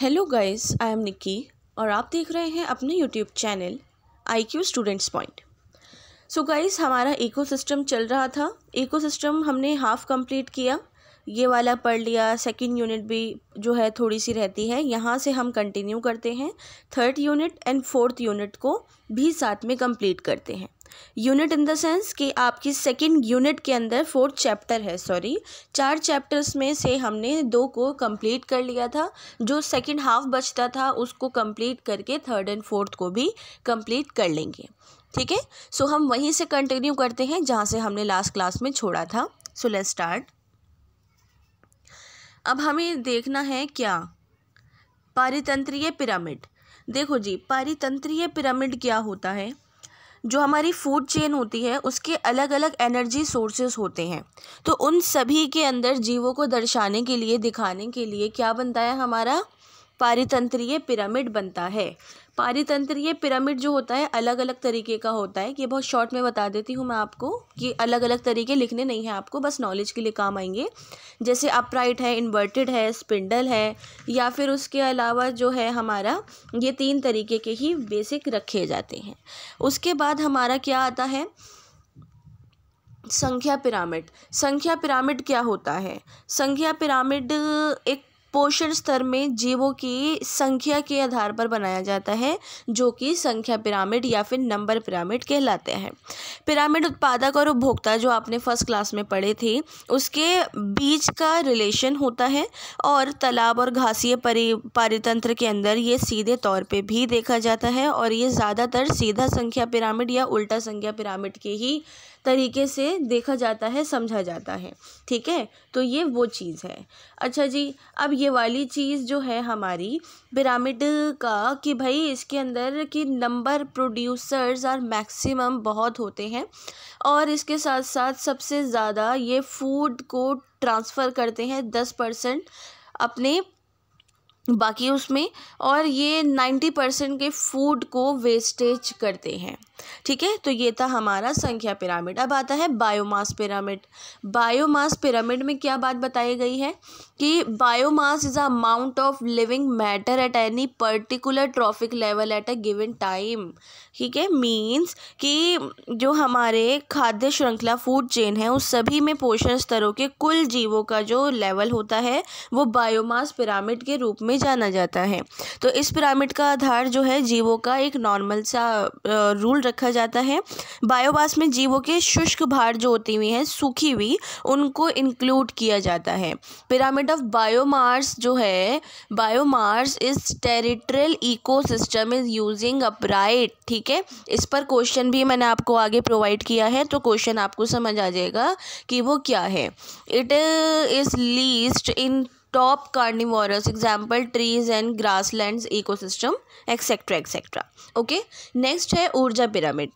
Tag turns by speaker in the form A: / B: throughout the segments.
A: hello guys I am Nikki और आप देख रहे हैं अपने YouTube channel I Q students point so guys हमारा इकोसिस्टम चल रहा था इकोसिस्टम हमने हाफ़ कंप्लीट किया ये वाला पढ़ लिया सेकंड यूनिट भी जो है थोड़ी सी रहती है यहाँ से हम कंटिन्यू करते हैं third unit and fourth unit को भी साथ में कंप्लीट करते हैं यूनिट इन द सेंस कि आपकी सेकंड यूनिट के अंदर फोर्थ चैप्टर है सॉरी चार चैप्टर्स में से हमने दो को कंप्लीट कर लिया था जो सेकंड हाफ बचता था उसको कंप्लीट करके थर्ड एंड फोर्थ को भी कंप्लीट कर लेंगे ठीक है सो हम वहीं से कंटिन्यू करते हैं जहाँ से हमने लास्ट क्लास में छोड़ा था सो लेट स्टार्ट अब हमें देखना है क्या पारितंत्रीय पिरामिड देखो जी पारितंत्रीय पिरामिड क्या होता है जो हमारी फूड चेन होती है उसके अलग अलग एनर्जी सोर्सेज होते हैं तो उन सभी के अंदर जीवों को दर्शाने के लिए दिखाने के लिए क्या बनता है हमारा पारितंत्रीय पिरामिड बनता है पारितंत्र ये पिरामिड जो होता है अलग अलग तरीके का होता है ये बहुत शॉर्ट में बता देती हूँ मैं आपको कि अलग अलग तरीके लिखने नहीं हैं आपको बस नॉलेज के लिए काम आएंगे जैसे अपराइट है इन्वर्टेड है स्पिंडल है या फिर उसके अलावा जो है हमारा ये तीन तरीके के ही बेसिक रखे जाते हैं उसके बाद हमारा क्या आता है संख्या पिरामिड संख्या पिरामिड क्या होता है संख्या पिरामिड एक पोषण स्तर में जीवों की संख्या के आधार पर बनाया जाता है जो कि संख्या पिरामिड या फिर नंबर पिरामिड कहलाते हैं पिरामिड उत्पादक और उपभोक्ता जो आपने फर्स्ट क्लास में पढ़े थे उसके बीच का रिलेशन होता है और तालाब और घासीय परि पारितंत्र के अंदर ये सीधे तौर पे भी देखा जाता है और ये ज़्यादातर सीधा संख्या पिरामिड या उल्टा संख्या पिरामिड के ही तरीके से देखा जाता है समझा जाता है ठीक है तो ये वो चीज़ है अच्छा जी अब ये वाली चीज़ जो है हमारी पिरामिड का कि भाई इसके अंदर कि नंबर प्रोड्यूसर्स आर मैक्सिमम बहुत होते हैं और इसके साथ साथ सबसे ज़्यादा ये फूड को ट्रांसफ़र करते हैं दस परसेंट अपने बाकी उसमें और ये नाइन्टी परसेंट के फूड को वेस्टेज करते हैं ठीक है तो ये था हमारा संख्या पिरामिड अब आता है बायोमास पिरामिड बायोमास पिरामिड में क्या बात बताई गई है कि biomass is amount of living matter at any particular trophic level at a given time ठीक है मीन्स कि जो हमारे खाद्य श्रृंखला फूड चेन है उस सभी में पोषण स्तरों के कुल जीवों का जो लेवल होता है वो बायोमास पिरामिड के रूप में जाना जाता है तो इस पिरामिड का आधार जो है जीवों का एक नॉर्मल सा रूल रखा जाता है बायोमास में जीवों के शुष्क भार जो होती हुई हैं सूखी हुई उनको इंक्लूड किया जाता है पिरामिड ऑफ बायोमार्स जो है biomass is terrestrial system is using upright ठीक है इस पर क्वेश्चन भी मैंने आपको आगे प्रोवाइड किया है तो क्वेश्चन आपको समझ आ जाएगा कि वो क्या है it is least in top carnivores example trees and grassland ecosystem etcetera etcetera okay next है ऊर्जा पिरामिड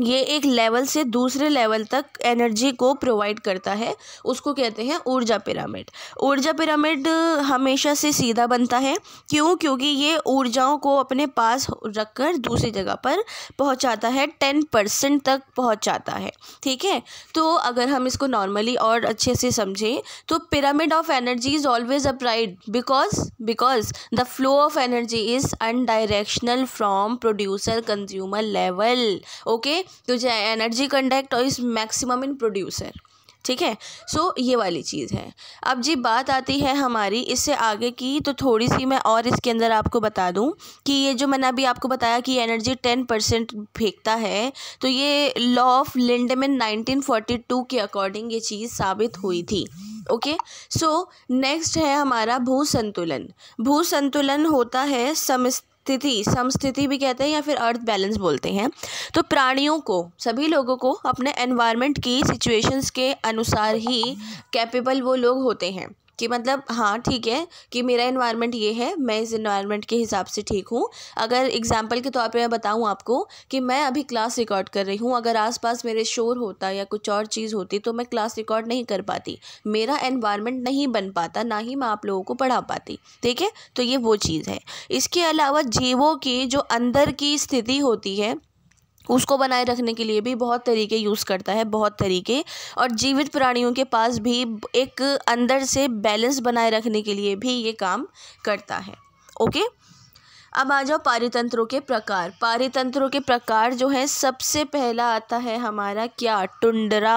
A: ये एक लेवल से दूसरे लेवल तक एनर्जी को प्रोवाइड करता है उसको कहते हैं ऊर्जा पिरामिड ऊर्जा पिरामिड हमेशा से सीधा बनता है क्यों क्योंकि ये ऊर्जाओं को अपने पास रखकर दूसरी जगह पर पहुंचाता है टेन परसेंट तक पहुंचाता है ठीक है तो अगर हम इसको नॉर्मली और अच्छे से समझें तो pyramid of energy is always upright because because the flow of energy is unidirectional from producer consumer level okay तो जो एनर्जी कंडक्ट और इस मैक्सिमम इन प्रोड्यूसर ठीक है सो ये वाली चीज़ है अब जी बात आती है हमारी इससे आगे की तो थोड़ी सी मैं और इसके अंदर आपको बता दूं कि ये जो मैंने अभी आपको बताया कि एनर्जी टेन परसेंट फेंकता है तो ये law of Lindeman nineteen forty two के अकॉर्डिंग ये चीज़ साबित हुई थी ओके सो नेक्स्ट है हमारा भू संतुलन भू संतुलन होता है समस्त स्थिति समस्थिति भी कहते हैं या फिर अर्थ बैलेंस बोलते हैं तो प्राणियों को सभी लोगों को अपने एनवायरनमेंट की सिचुएशंस के अनुसार ही कैपेबल वो लोग होते हैं कि मतलब हाँ ठीक है कि मेरा इन्वायरमेंट ये है मैं इस इन्वायरमेंट के हिसाब से ठीक हूँ अगर एग्जाम्पल के तौर पर मैं बताऊँ आपको कि मैं अभी क्लास रिकॉर्ड कर रही हूँ अगर आसपास मेरे शोर होता या कुछ और चीज़ होती तो मैं क्लास रिकॉर्ड नहीं कर पाती मेरा इन्वायरमेंट नहीं बन पाता ना ही मैं आप लोगों को पढ़ा पाती ठीक है तो ये वो चीज़ है इसके अलावा जीवों की जो अंदर की स्थिति होती है उसको बनाए रखने के लिए भी बहुत तरीके यूज़ करता है बहुत तरीके और जीवित प्राणियों के पास भी एक अंदर से बैलेंस बनाए रखने के लिए भी ये काम करता है ओके अब आ जाओ पारितंत्रों के प्रकार पारितंत्रों के प्रकार जो है सबसे पहला आता है हमारा क्या टुंडरा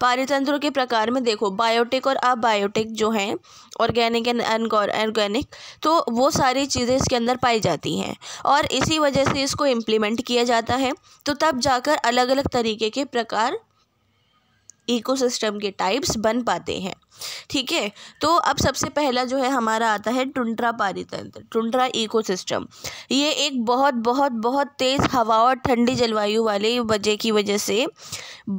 A: पारितंत्रों के प्रकार में देखो बायोटिक और अबायोटिक जो हैं ऑर्गेनिक एंड अनऑर्गेनिक तो वो सारी चीज़ें इसके अंदर पाई जाती हैं और इसी वजह से इसको इम्प्लीमेंट किया जाता है तो तब जाकर अलग अलग तरीके के प्रकार इकोसिस्टम के टाइप्स बन पाते हैं ठीक है तो अब सबसे पहला जो है हमारा आता है टुंड्रा पारितंत्र टुंड्रा इकोसिस्टम ये एक बहुत बहुत बहुत तेज़ हवा और ठंडी जलवायु वाले वजह की वजह से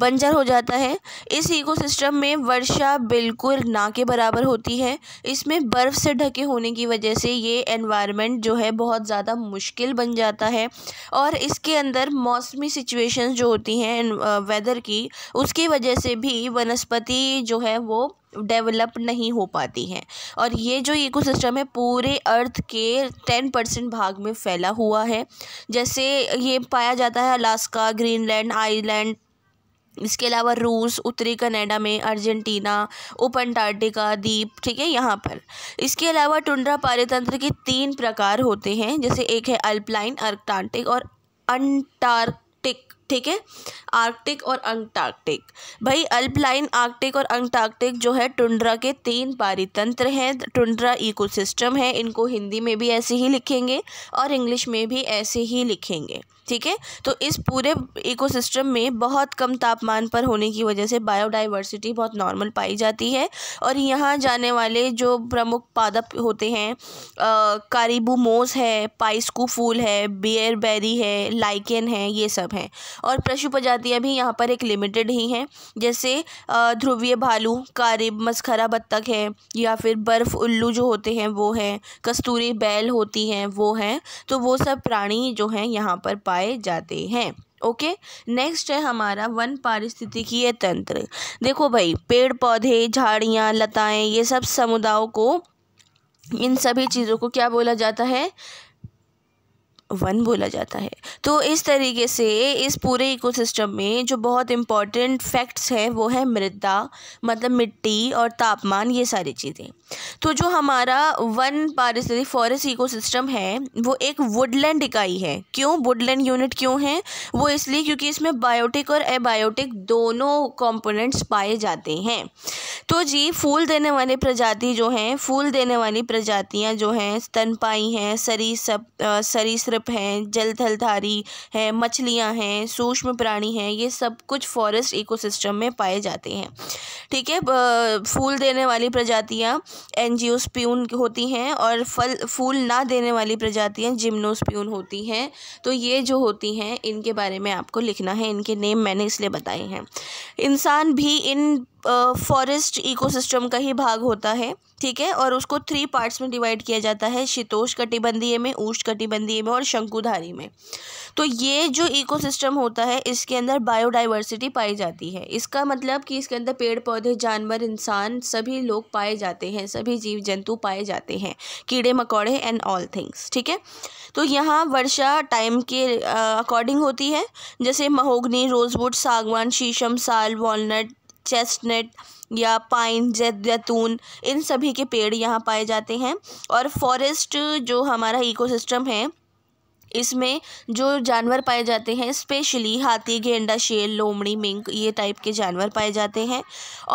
A: बंजर हो जाता है इस इकोसिस्टम में वर्षा बिल्कुल ना के बराबर होती है इसमें बर्फ़ से ढके होने की वजह से ये एनवायरनमेंट जो है बहुत ज़्यादा मुश्किल बन जाता है और इसके अंदर मौसमी सिचुएशंस जो होती हैं वेदर की उसकी वजह से भी वनस्पति जो है वो डेवलप नहीं हो पाती हैं और ये जो इकोसिस्टम है पूरे अर्थ के टेन परसेंट भाग में फैला हुआ है जैसे ये पाया जाता है अलास्का ग्रीनलैंड आइलैंड इसके अलावा रूस उत्तरी कनाडा में अर्जेंटीना उप अंटार्कटिका द्वीप ठीक है यहाँ पर इसके अलावा टुंड्रा पारितंत्र के तीन प्रकार होते हैं जैसे एक है अल्पलाइन अर्कटार्टिक और अंटार्क ठीक है आर्कटिक और अंटार्कटिक भाई अल्पलाइन आर्कटिक और अंटार्कटिक जो है टुंड्रा के तीन पारितंत्र हैं टुंड्रा इकोसिस्टम है इनको हिंदी में भी ऐसे ही लिखेंगे और इंग्लिश में भी ऐसे ही लिखेंगे ठीक है तो इस पूरे इकोसिस्टम में बहुत कम तापमान पर होने की वजह से बायोडाइवर्सिटी बहुत नॉर्मल पाई जाती है और यहाँ जाने वाले जो प्रमुख पादप होते हैं कारीबू मोस है पाइस्कू फूल है बियर बेरी है लाइकेन है ये सब हैं और पशु प्रजातियाँ भी यहाँ पर एक लिमिटेड ही हैं जैसे ध्रुवीय भालू कारिब मस्खरा बत्तख है या फिर बर्फ़ उल्लू जो होते हैं वो हैं कस्तूरी बैल होती हैं वो हैं तो वो सब प्राणी जो हैं यहाँ पर पाए पाए जाते हैं ओके नेक्स्ट है हमारा वन पारिस्थितिकीय तंत्र देखो भाई पेड़ पौधे झाड़ियाँ लताएं ये सब समुदायों को इन सभी चीज़ों को क्या बोला जाता है वन बोला जाता है तो इस तरीके से इस पूरे इकोसिस्टम में जो बहुत इम्पॉर्टेंट फैक्ट्स है वो है मृदा मतलब मिट्टी और तापमान ये सारी चीज़ें तो जो हमारा वन पारिस्थितिक फॉरेस्ट इकोसिस्टम है वो एक वुडलैंड इकाई है क्यों वुडलैंड यूनिट क्यों है वो इसलिए क्योंकि इसमें बायोटिक और एबायोटिक दोनों कॉम्पोनेंट्स पाए जाते हैं तो जी फूल देने वाली प्रजाति जो हैं फूल देने वाली प्रजातियाँ जो हैं स्तनपाई हैं सरी सब सरी सरप हैं जल थलधारी हैं मछलियाँ हैं सूक्ष्म प्राणी हैं ये सब कुछ फॉरेस्ट इकोसिस्टम में पाए जाते हैं ठीक है फूल देने वाली प्रजातियाँ एनजियोस्प्यून होती हैं और फल फूल ना देने वाली प्रजातियाँ जिम्नोस्प्यून होती हैं तो ये जो होती हैं इनके बारे में आपको लिखना है इनके नेम मैंने इसलिए बताए हैं इंसान भी इन फॉरेस्ट uh, इकोसिस्टम का ही भाग होता है ठीक है और उसको थ्री पार्ट्स में डिवाइड किया जाता है शीतोष कटिबंधीय में ऊष्ट कटिबंधीय में और शंकुधारी में तो ये जो इकोसिस्टम होता है इसके अंदर बायोडाइवर्सिटी पाई जाती है इसका मतलब कि इसके अंदर पेड़ पौधे जानवर इंसान सभी लोग पाए जाते हैं सभी जीव जंतु पाए जाते हैं कीड़े मकोड़े एंड ऑल थिंग्स ठीक है तो यहाँ वर्षा टाइम के अकॉर्डिंग होती है जैसे महोगनी रोजवुड सागवान शीशम साल वॉलट चेस्टनट या पाइन जैतून इन सभी के पेड़ यहाँ पाए जाते हैं और फॉरेस्ट जो हमारा इकोसिस्टम है इसमें जो जानवर पाए जाते हैं स्पेशली हाथी गेंडा शेर लोमड़ी मिंक ये टाइप के जानवर पाए जाते हैं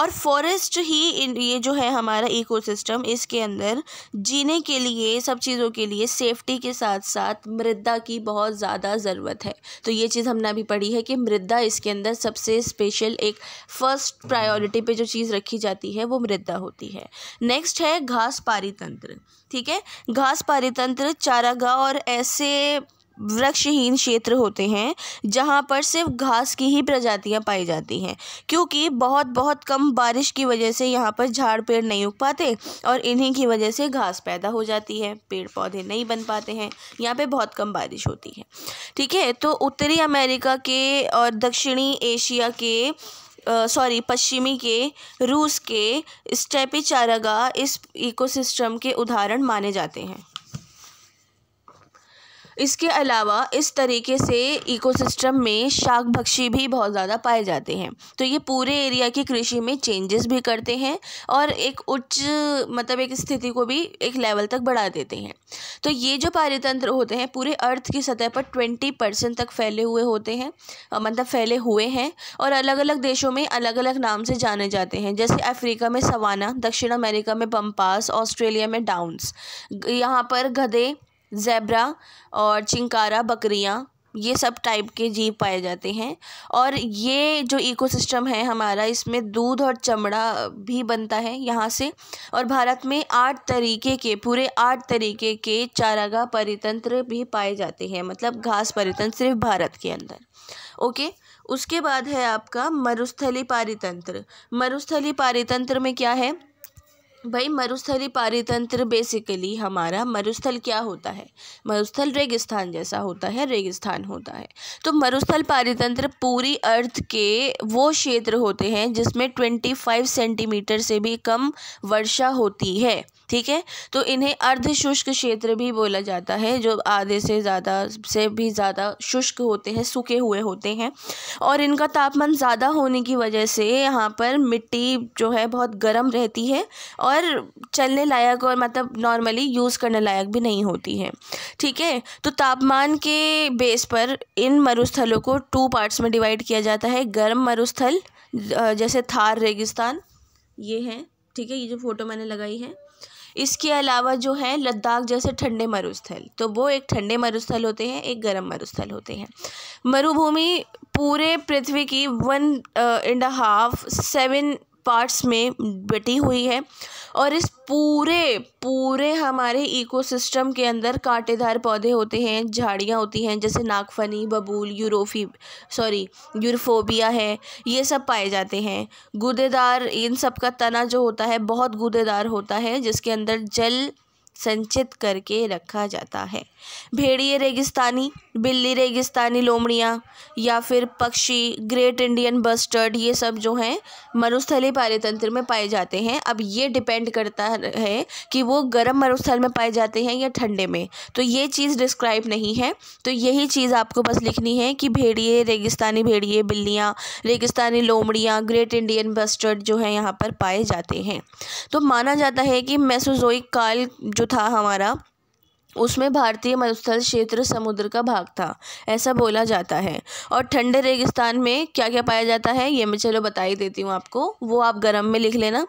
A: और फॉरेस्ट ही इन ये जो है हमारा इकोसिस्टम इसके अंदर जीने के लिए सब चीज़ों के लिए सेफ्टी के साथ साथ मृदा की बहुत ज़्यादा ज़रूरत है तो ये चीज़ हमने अभी पढ़ी है कि मृदा इसके अंदर सबसे स्पेशल एक फ़र्स्ट प्रायोरिटी पर जो चीज़ रखी जाती है वो मृदा होती है नेक्स्ट है घास पारी तंत्र ठीक है घास पारितंत्र चारागाह और ऐसे वृक्षहीन क्षेत्र होते हैं जहाँ पर सिर्फ घास की ही प्रजातियाँ पाई जाती हैं क्योंकि बहुत बहुत कम बारिश की वजह से यहाँ पर झाड़ पेड़ नहीं उग पाते और इन्हीं की वजह से घास पैदा हो जाती है पेड़ पौधे नहीं बन पाते हैं यहाँ पे बहुत कम बारिश होती है ठीक है तो उत्तरी अमेरिका के और दक्षिणी एशिया के सॉरी पश्चिमी के रूस के स्टेपी चारागा इस इकोसिस्टम के उदाहरण माने जाते हैं इसके अलावा इस तरीके से इकोसिस्टम में शाक भक्षी भी बहुत ज़्यादा पाए जाते हैं तो ये पूरे एरिया की कृषि में चेंजेस भी करते हैं और एक उच्च मतलब एक स्थिति को भी एक लेवल तक बढ़ा देते हैं तो ये जो पारितंत्र होते हैं पूरे अर्थ की सतह पर ट्वेंटी परसेंट तक फैले हुए होते हैं मतलब फैले हुए हैं और अलग अलग देशों में अलग अलग नाम से जाने जाते हैं जैसे अफ्रीका में सवाना दक्षिण अमेरिका में पम्पास ऑस्ट्रेलिया में डाउन्स यहाँ पर गधे ज़ेब्रा और चिंकारा बकरियाँ ये सब टाइप के जीव पाए जाते हैं और ये जो इकोसिस्टम है हमारा इसमें दूध और चमड़ा भी बनता है यहाँ से और भारत में आठ तरीके के पूरे आठ तरीके के चारागाह परितंत्र भी पाए जाते हैं मतलब घास परितंत्र सिर्फ भारत के अंदर ओके उसके बाद है आपका मरुस्थली पारितंत्र मरुस्थली पारितंत्र में क्या है भाई मरुस्थली पारितंत्र बेसिकली हमारा मरुस्थल क्या होता है मरुस्थल रेगिस्तान जैसा होता है रेगिस्तान होता है तो मरुस्थल पारितंत्र पूरी अर्थ के वो क्षेत्र होते हैं जिसमें ट्वेंटी फाइव सेंटीमीटर से भी कम वर्षा होती है ठीक है तो इन्हें अर्ध शुष्क क्षेत्र भी बोला जाता है जो आधे से ज़्यादा से भी ज़्यादा शुष्क होते हैं सूखे हुए होते हैं और इनका तापमान ज़्यादा होने की वजह से यहाँ पर मिट्टी जो है बहुत गर्म रहती है और और चलने लायक और मतलब नॉर्मली यूज़ करने लायक भी नहीं होती है ठीक है तो तापमान के बेस पर इन मरुस्थलों को टू पार्ट्स में डिवाइड किया जाता है गर्म मरुस्थल जैसे थार रेगिस्तान ये है ठीक है ये जो फ़ोटो मैंने लगाई है इसके अलावा जो है लद्दाख जैसे ठंडे मरुस्थल तो वो एक ठंडे मरुस्थल होते हैं एक गर्म मरुस्थल होते हैं मरुभूमि पूरे पृथ्वी की one and half seven parts में बटी हुई है और इस पूरे पूरे हमारे इकोसिस्टम के अंदर कांटेदार पौधे होते हैं झाड़ियाँ होती हैं जैसे नागफनी बबूल यूरोफी सॉरी यूरोफोबिया है ये सब पाए जाते हैं गुदेदार इन सब का तना जो होता है बहुत गुदेदार होता है जिसके अंदर जल संचित करके रखा जाता है भेड़िए रेगिस्तानी बिल्ली रेगिस्तानी लोमड़ियाँ या फिर पक्षी ग्रेट इंडियन बस्टर्ड ये सब जो हैं मरुस्थली पारितंत्र में पाए जाते हैं अब ये डिपेंड करता है कि वो गर्म मरुस्थल में पाए जाते हैं या ठंडे में तो ये चीज़ डिस्क्राइब नहीं है तो यही चीज़ आपको बस लिखनी है कि भेड़िए रेगिस्तानी भेड़िए बिल्लियाँ रेगिस्तानी लोमड़ियाँ ग्रेट इंडियन बस्टर्ड जो है यहाँ पर पाए जाते हैं तो माना जाता है कि मैसोजोई काल जो था हमारा उसमें भारतीय मरुस्थल क्षेत्र समुद्र का भाग था ऐसा बोला जाता है और ठंडे रेगिस्तान में क्या क्या पाया जाता है ये मैं चलो बता ही देती हूँ आपको वो आप गर्म में लिख लेना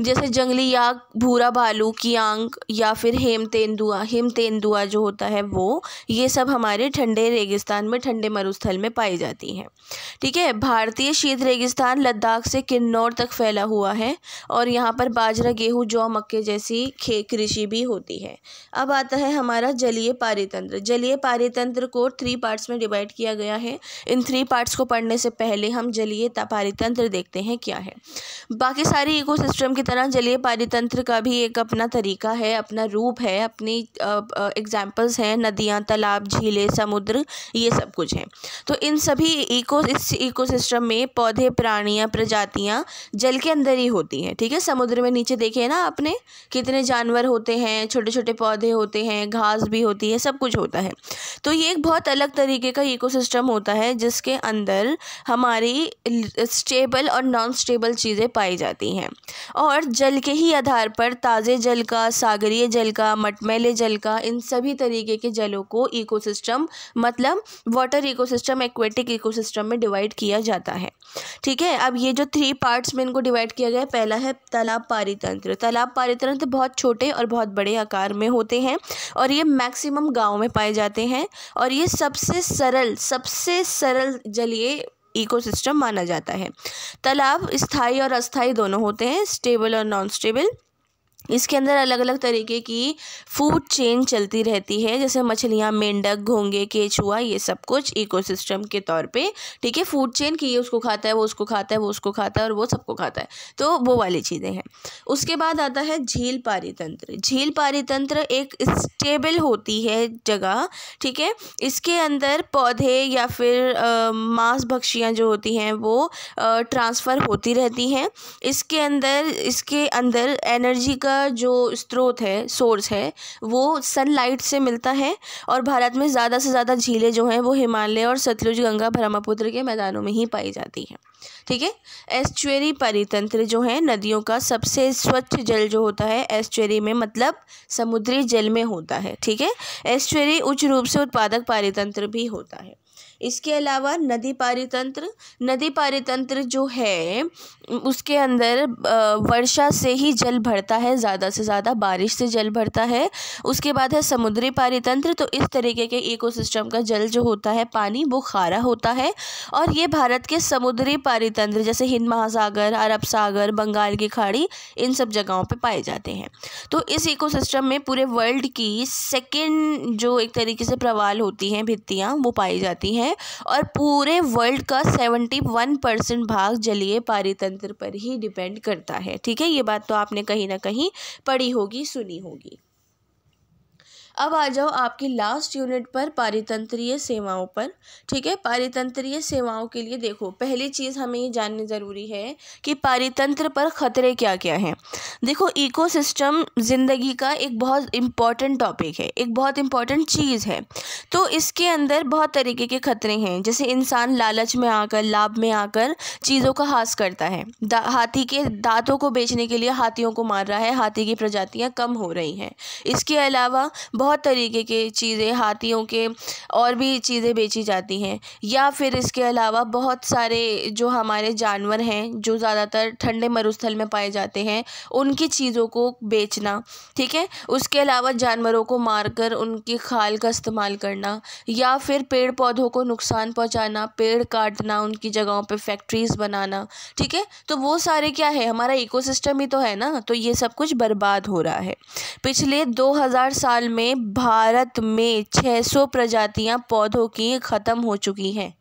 A: जैसे जंगली याक भूरा भालू कियांग या फिर हेम तेंदुआ हेम तेंदुआ जो होता है वो ये सब हमारे ठंडे रेगिस्तान में ठंडे मरुस्थल में पाई जाती हैं ठीक है भारतीय शीत रेगिस्तान लद्दाख से किन्नौर तक फैला हुआ है और यहाँ पर बाजरा गेहूँ जौ मक्के जैसी खे कृषि भी होती है अब आता है हमारा जलीय पारितंत्र जलीय पारितंत्र को थ्री पार्ट्स में डिवाइड किया गया है इन थ्री पार्ट्स को पढ़ने से पहले हम जलीय पारितंत्र देखते हैं क्या है बाकी सारे इको की तरह जलीय पारितंत्र का भी एक अपना तरीका है अपना रूप है अपनी एग्जाम्पल्स हैं नदियाँ तालाब झीलें समुद्र ये सब कुछ हैं तो इन सभी इको इस इको में पौधे प्राणियाँ प्रजातियाँ जल के अंदर ही होती हैं ठीक है समुद्र में नीचे देखे ना आपने कितने जानवर होते हैं छोटे छोटे पौधे होते हैं घास भी होती है सब कुछ होता है तो ये एक बहुत अलग तरीके का इकोसिस्टम होता है जिसके अंदर हमारी स्टेबल और नॉन स्टेबल चीज़ें पाई जाती हैं और जल के ही आधार पर ताज़े जल का सागरीय जल का मटमैले जल का इन सभी तरीके के जलों को इको मतलब वाटर इकोसिस्टम एक्वेटिक इको में डिवाइड किया जाता है ठीक है अब ये जो थ्री पार्ट्स में इनको डिवाइड किया गया है पहला है तालाब पारितंत्र तालाब पारितंत्र बहुत छोटे और बहुत बड़े आकार में होते हैं और ये मैक्सिमम गाँव में पाए जाते हैं और ये सबसे सरल सबसे सरल जलीय इकोसिस्टम माना जाता है तालाब स्थाई और अस्थाई दोनों होते हैं स्टेबल और नॉन स्टेबल इसके अंदर अलग अलग तरीके की फूड चेन चलती रहती है जैसे मछलियाँ मेंढक घोंगे केचुआ ये सब कुछ इकोसिस्टम के तौर पे ठीक है फूड चेन की ये उसको खाता है वो उसको खाता है वो उसको खाता है और वो सबको खाता है तो वो वाली चीज़ें हैं उसके बाद आता है झील पारितंत्र झील पारितंत्र एक स्टेबल होती है जगह ठीक है इसके अंदर पौधे या फिर मांस भक्षियाँ जो होती हैं वो ट्रांसफ़र होती रहती हैं इसके अंदर इसके अंदर एनर्जी का का जो स्रोत है सोर्स है वो सनलाइट से मिलता है और भारत में ज़्यादा से ज़्यादा झीलें जो हैं वो हिमालय और सतलुज गंगा ब्रह्मपुत्र के मैदानों में ही पाई जाती हैं ठीक है एस्चुरी परितंत्र जो है नदियों का सबसे स्वच्छ जल जो होता है एस्चुरी में मतलब समुद्री जल में होता है ठीक है एस्चुरी उच्च रूप से उत्पादक पारितंत्र भी होता है इसके अलावा नदी पारितंत्र नदी पारितंत्र जो है उसके अंदर वर्षा से ही जल भरता है ज़्यादा से ज़्यादा बारिश से जल भरता है उसके बाद है समुद्री पारितंत्र तो इस तरीके के इकोसिस्टम का जल जो होता है पानी वो खारा होता है और ये भारत के समुद्री पारितंत्र जैसे हिंद महासागर अरब सागर बंगाल की खाड़ी इन सब जगहों पर पाए जाते हैं तो इस इको में पूरे वर्ल्ड की सेकेंड जो एक तरीके से प्रवाल होती हैं भित्तियाँ वो पाई जाती हैं है और पूरे वर्ल्ड का सेवेंटी वन परसेंट भाग जलीय पारितंत्र पर ही डिपेंड करता है ठीक है ये बात तो आपने कहीं ना कहीं पढ़ी होगी सुनी होगी अब आ जाओ आपकी लास्ट यूनिट पर पारितंत्रीय सेवाओं पर ठीक है पारितंत्रीय सेवाओं के लिए देखो पहली चीज़ हमें ये जाननी ज़रूरी है कि पारितंत्र पर ख़तरे क्या क्या हैं देखो इकोसिस्टम ज़िंदगी का एक बहुत इम्पॉर्टेंट टॉपिक है एक बहुत इम्पॉर्टेंट चीज़ है तो इसके अंदर बहुत तरीके के ख़तरे हैं जैसे इंसान लालच में आकर लाभ में आकर चीज़ों का हास करता है हाथी के दांतों को बेचने के लिए हाथियों को मार रहा है हाथी की प्रजातियाँ कम हो रही हैं इसके अलावा बहुत बहुत तरीके के चीज़ें हाथियों के और भी चीज़ें बेची जाती हैं या फिर इसके अलावा बहुत सारे जो हमारे जानवर हैं जो ज़्यादातर ठंडे मरुस्थल में पाए जाते हैं उनकी चीज़ों को बेचना ठीक है उसके अलावा जानवरों को मारकर उनकी खाल का इस्तेमाल करना या फिर पेड़ पौधों को नुकसान पहुँचाना पेड़ काटना उनकी जगहों पर फैक्ट्रीज़ बनाना ठीक है तो वो सारे क्या है हमारा इकोसिस्टम ही तो है ना तो ये सब कुछ बर्बाद हो रहा है पिछले 2000 साल में भारत में 600 प्रजातियां पौधों की ख़त्म हो चुकी हैं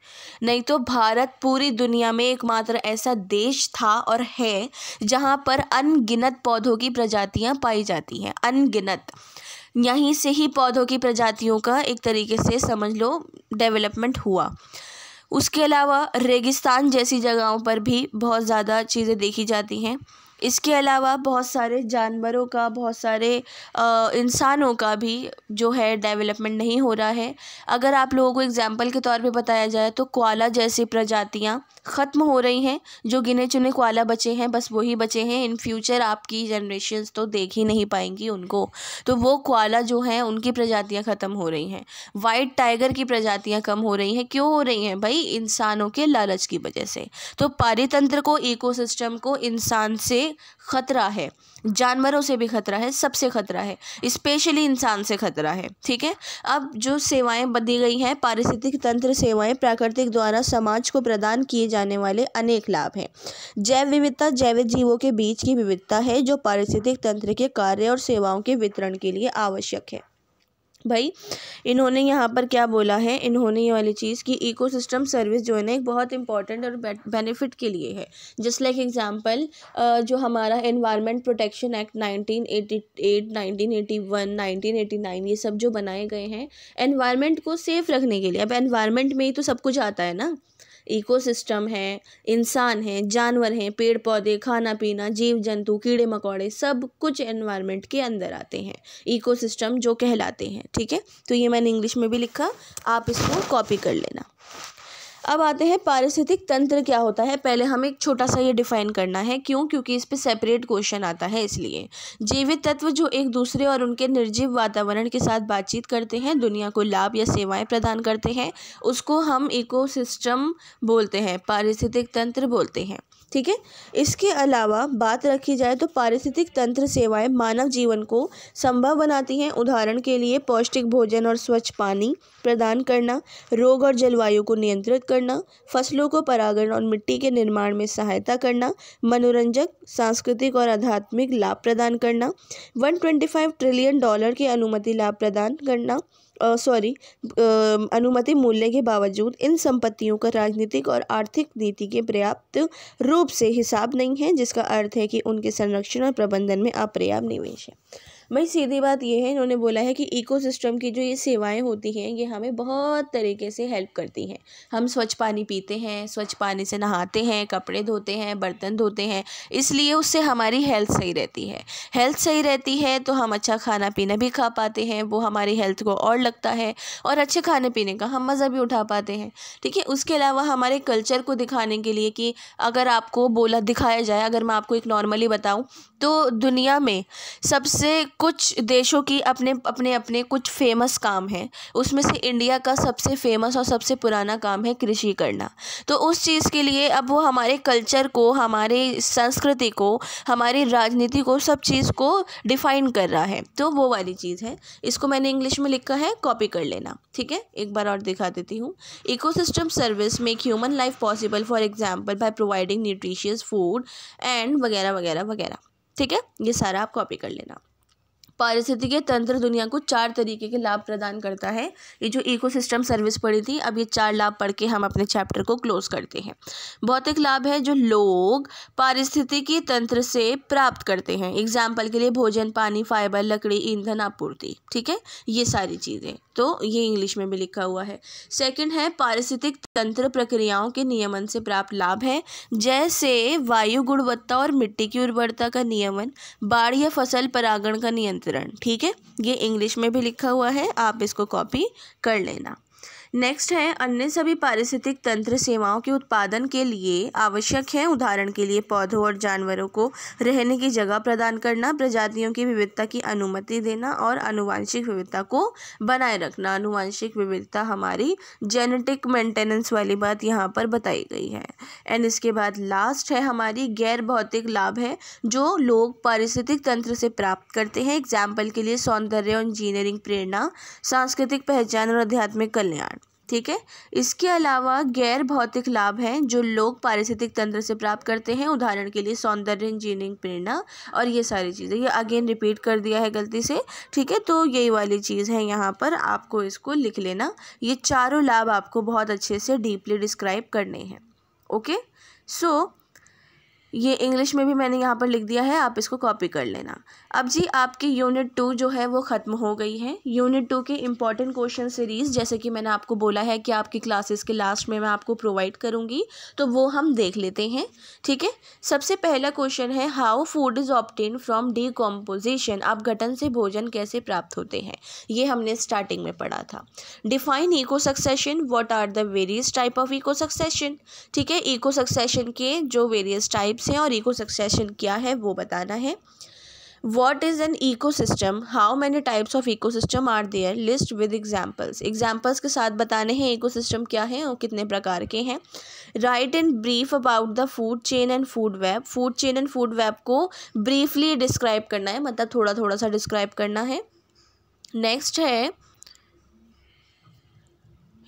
A: नहीं तो भारत पूरी दुनिया में एकमात्र ऐसा देश था और है जहां पर अनगिनत पौधों की प्रजातियां पाई जाती हैं अनगिनत यहीं से ही पौधों की प्रजातियों का एक तरीके से समझ लो डेवलपमेंट हुआ उसके अलावा रेगिस्तान जैसी जगहों पर भी बहुत ज़्यादा चीज़ें देखी जाती हैं इसके अलावा बहुत सारे जानवरों का बहुत सारे इंसानों का भी जो है डेवलपमेंट नहीं हो रहा है अगर आप लोगों को एग्ज़ाम्पल के तौर पे बताया जाए तो क्वाला जैसी प्रजातियाँ ख़त्म हो रही हैं जो गिने चुने क्वाला बचे हैं बस वही बचे हैं इन फ्यूचर आपकी जनरेशन तो देख ही नहीं पाएंगी उनको तो वो क्वाला जो हैं उनकी प्रजातियाँ ख़त्म हो रही हैं वाइट टाइगर की प्रजातियाँ कम हो रही हैं क्यों हो रही हैं भाई इंसानों के लालच की वजह से तो पारितंत्र को इकोसिस्टम को इंसान से ख़तरा है जानवरों से भी ख़तरा है सबसे ख़तरा है स्पेशली इंसान से ख़तरा है ठीक है अब जो सेवाएं बदी गई हैं पारिस्थितिक तंत्र सेवाएं प्राकृतिक द्वारा समाज को प्रदान किए जाने वाले अनेक लाभ हैं जैव विविधता जैविक जीवों के बीच की विविधता है जो पारिस्थितिक तंत्र के कार्य और सेवाओं के वितरण के लिए आवश्यक है भाई इन्होंने यहाँ पर क्या बोला है इन्होंने ये वाली चीज़ कि इकोसिस्टम सर्विस जो है ना एक बहुत इंपॉर्टेंट और बेनिफिट के लिए है जस्ट लाइक एग्जांपल जो हमारा एनवायरनमेंट प्रोटेक्शन एक्ट 1988 1981 1989 ये सब जो बनाए गए हैं एनवायरनमेंट को सेफ़ रखने के लिए अब एनवायरनमेंट में ही तो सब कुछ आता है ना इकोसिस्टम है इंसान हैं जानवर हैं पेड़ पौधे खाना पीना जीव जंतु कीड़े मकोड़े सब कुछ एनवायरनमेंट के अंदर आते हैं इकोसिस्टम जो कहलाते हैं ठीक है तो ये मैंने इंग्लिश में भी लिखा आप इसको कॉपी कर लेना अब आते हैं पारिस्थितिक तंत्र क्या होता है पहले हमें एक छोटा सा ये डिफाइन करना है क्यों क्योंकि इस पर सेपरेट क्वेश्चन आता है इसलिए जीवित तत्व जो एक दूसरे और उनके निर्जीव वातावरण के साथ बातचीत करते हैं दुनिया को लाभ या सेवाएं प्रदान करते हैं उसको हम इकोसिस्टम बोलते हैं पारिस्थितिक तंत्र बोलते हैं ठीक है इसके अलावा बात रखी जाए तो पारिस्थितिक तंत्र सेवाएं मानव जीवन को संभव बनाती हैं उदाहरण के लिए पौष्टिक भोजन और स्वच्छ पानी प्रदान करना रोग और जलवायु को नियंत्रित करना फसलों को परागण और मिट्टी के निर्माण में सहायता करना मनोरंजक सांस्कृतिक और आध्यात्मिक लाभ प्रदान करना वन ट्रिलियन डॉलर की अनुमति लाभ प्रदान करना सॉरी अनुमति मूल्य के बावजूद इन संपत्तियों का राजनीतिक और आर्थिक नीति के पर्याप्त रूप से हिसाब नहीं है जिसका अर्थ है कि उनके संरक्षण और प्रबंधन में अपर्याप्त निवेश है भाई सीधी बात यह है इन्होंने बोला है कि इकोसिस्टम की जो ये सेवाएं होती हैं ये हमें बहुत तरीके से हेल्प करती हैं हम स्वच्छ पानी पीते हैं स्वच्छ पानी से नहाते हैं कपड़े धोते हैं बर्तन धोते हैं इसलिए उससे हमारी हेल्थ सही रहती है हेल्थ सही रहती है तो हम अच्छा खाना पीना भी खा पाते हैं वो हमारी हेल्थ को और लगता है और अच्छे खाने पीने का हम मज़ा भी उठा पाते हैं ठीक है उसके अलावा हमारे कल्चर को दिखाने के लिए कि अगर आपको बोला दिखाया जाए अगर मैं आपको एक नॉर्मली बताऊँ तो दुनिया में सबसे कुछ देशों की अपने अपने अपने कुछ फेमस काम हैं उसमें से इंडिया का सबसे फेमस और सबसे पुराना काम है कृषि करना तो उस चीज़ के लिए अब वो हमारे कल्चर को हमारे संस्कृति को हमारी राजनीति को सब चीज़ को डिफ़ाइन कर रहा है तो वो वाली चीज़ है इसको मैंने इंग्लिश में लिखा है कॉपी कर लेना ठीक है एक बार और दिखा देती हूँ eco service make human life possible for example by providing nutritious food and वगैरह वगैरह वगैरह ठीक है ये सारा आप कॉपी कर लेना पारिस्थितिक तंत्र दुनिया को चार तरीके के लाभ प्रदान करता है ये जो इकोसिस्टम सर्विस पढ़ी थी अब ये चार लाभ पढ़ के हम अपने चैप्टर को क्लोज करते हैं भौतिक लाभ है जो लोग पारिस्थितिकी तंत्र से प्राप्त करते हैं एग्जाम्पल के लिए भोजन पानी फाइबर लकड़ी ईंधन आपूर्ति ठीक है ये सारी चीज़ें तो ये इंग्लिश में भी लिखा हुआ है सेकंड है पारिस्थितिक तंत्र प्रक्रियाओं के नियमन से प्राप्त लाभ है जैसे वायु गुणवत्ता और मिट्टी की उर्वरता का नियमन बाढ़ या फसल परागण का नियंत्रण ठीक है ये इंग्लिश में भी लिखा हुआ है आप इसको कॉपी कर लेना नेक्स्ट है अन्य सभी पारिस्थितिक तंत्र सेवाओं के उत्पादन के लिए आवश्यक है उदाहरण के लिए पौधों और जानवरों को रहने की जगह प्रदान करना प्रजातियों की विविधता की अनुमति देना और अनुवांशिक विविधता को बनाए रखना अनुवांशिक विविधता हमारी जेनेटिक मेंटेनेंस वाली बात यहाँ पर बताई गई है एंड इसके बाद लास्ट है हमारी गैर भौतिक लाभ है जो लोग पारिस्थितिक तंत्र से प्राप्त करते हैं एग्जाम्पल के लिए सौंदर्य और इंजीनियरिंग प्रेरणा सांस्कृतिक पहचान और आध्यात्मिक कल्याण ठीक है इसके अलावा गैर भौतिक लाभ हैं जो लोग पारिस्थितिक तंत्र से प्राप्त करते हैं उदाहरण के लिए सौंदर्य इंजीनियरिंग प्रेरणा और ये सारी चीज़ें ये अगेन रिपीट कर दिया है गलती से ठीक है तो यही वाली चीज़ है यहाँ पर आपको इसको लिख लेना ये चारों लाभ आपको बहुत अच्छे से डीपली डिस्क्राइब करने हैं ओके सो ये इंग्लिश में भी मैंने यहाँ पर लिख दिया है आप इसको कॉपी कर लेना अब जी आपकी यूनिट टू जो है वो ख़त्म हो गई है यूनिट टू के इंपॉर्टेंट क्वेश्चन सीरीज़ जैसे कि मैंने आपको बोला है कि आपकी क्लासेस के लास्ट में मैं आपको प्रोवाइड करूँगी तो वो हम देख लेते हैं ठीक है सबसे पहला क्वेश्चन है how food is obtained from the आप गठन से भोजन कैसे प्राप्त होते हैं ये हमने स्टार्टिंग में पढ़ा था define eco succession what are the various type of eco succession ठीक है ईको सक्सेशन के जो वेरियस टाइप टाइप्स हैं और इको सक्सेशन क्या है वो बताना है what is an ecosystem how many types of ecosystem are there list with examples examples के साथ बताने हैं इको सिस्टम क्या है और कितने प्रकार के हैं write and brief about the food chain and food web food chain and food web को ब्रीफली डिस्क्राइब करना है मतलब थोड़ा थोड़ा सा डिस्क्राइब करना है नेक्स्ट है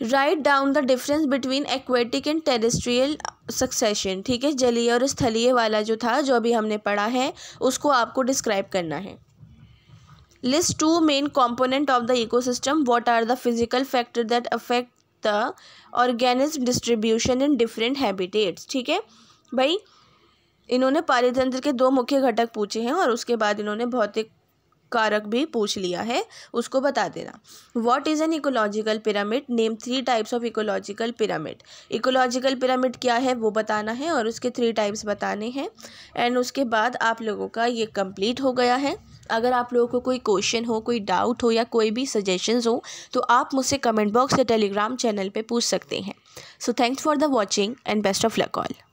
A: write down the difference between aquatic and terrestrial succession ठीक है जलीय और स्थलीय वाला जो था जो अभी हमने पढ़ा है उसको आपको डिस्क्राइब करना है list two main component of the ecosystem what are the physical factor that affect the organism distribution in different habitats ठीक है भाई इन्होंने पारितंत्र के दो मुख्य घटक पूछे हैं और उसके बाद इन्होंने भौतिक कारक भी पूछ लिया है उसको बता देना what is an ecological pyramid name three types of ecological pyramid ecological pyramid क्या है वो बताना है और उसके थ्री टाइप्स बताने हैं एंड उसके बाद आप लोगों का ये कंप्लीट हो गया है अगर आप लोगों को कोई क्वेश्चन हो कोई डाउट हो या कोई भी सजेशंस हो तो आप मुझसे कमेंट बॉक्स या टेलीग्राम चैनल पे पूछ सकते हैं so thanks for the watching and best of luck all